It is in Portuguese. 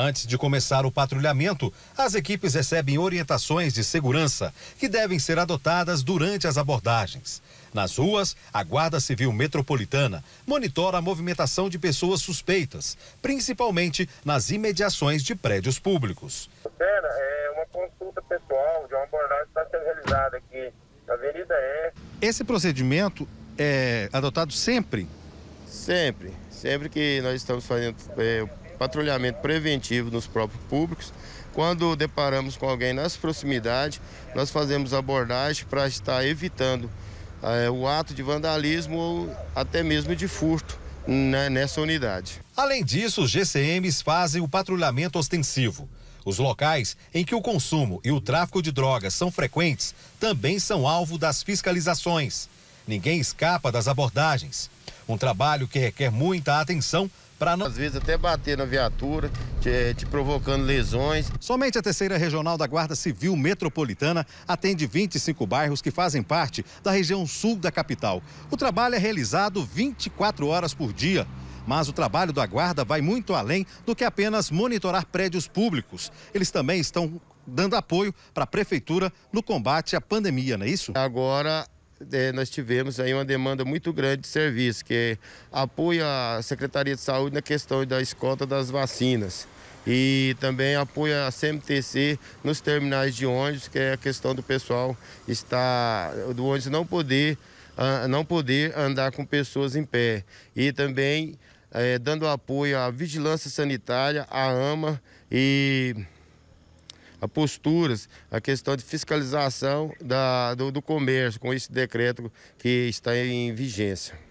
Antes de começar o patrulhamento, as equipes recebem orientações de segurança que devem ser adotadas durante as abordagens. Nas ruas, a Guarda Civil Metropolitana monitora a movimentação de pessoas suspeitas, principalmente nas imediações de prédios públicos. Pera, é uma consulta pessoal de uma abordagem que está sendo realizada aqui na Avenida E. Esse procedimento é adotado sempre? Sempre. Sempre que nós estamos fazendo é, patrulhamento preventivo nos próprios públicos. Quando deparamos com alguém nas proximidades, nós fazemos abordagem para estar evitando é, o ato de vandalismo ou até mesmo de furto né, nessa unidade. Além disso, os GCMs fazem o patrulhamento ostensivo. Os locais em que o consumo e o tráfico de drogas são frequentes também são alvo das fiscalizações. Ninguém escapa das abordagens. Um trabalho que requer muita atenção para não... Às vezes até bater na viatura, te, te, provocando lesões. Somente a terceira regional da Guarda Civil Metropolitana atende 25 bairros que fazem parte da região sul da capital. O trabalho é realizado 24 horas por dia. Mas o trabalho da guarda vai muito além do que apenas monitorar prédios públicos. Eles também estão dando apoio para a prefeitura no combate à pandemia, não é isso? Agora é, nós tivemos aí uma demanda muito grande de serviço, que apoia a Secretaria de Saúde na questão da escolta das vacinas e também apoia a CMTC nos terminais de ônibus, que é a questão do pessoal estar do ônibus não poder ah, não poder andar com pessoas em pé e também é, dando apoio à vigilância sanitária, à AMA e a posturas, a questão de fiscalização da, do, do comércio com esse decreto que está em vigência.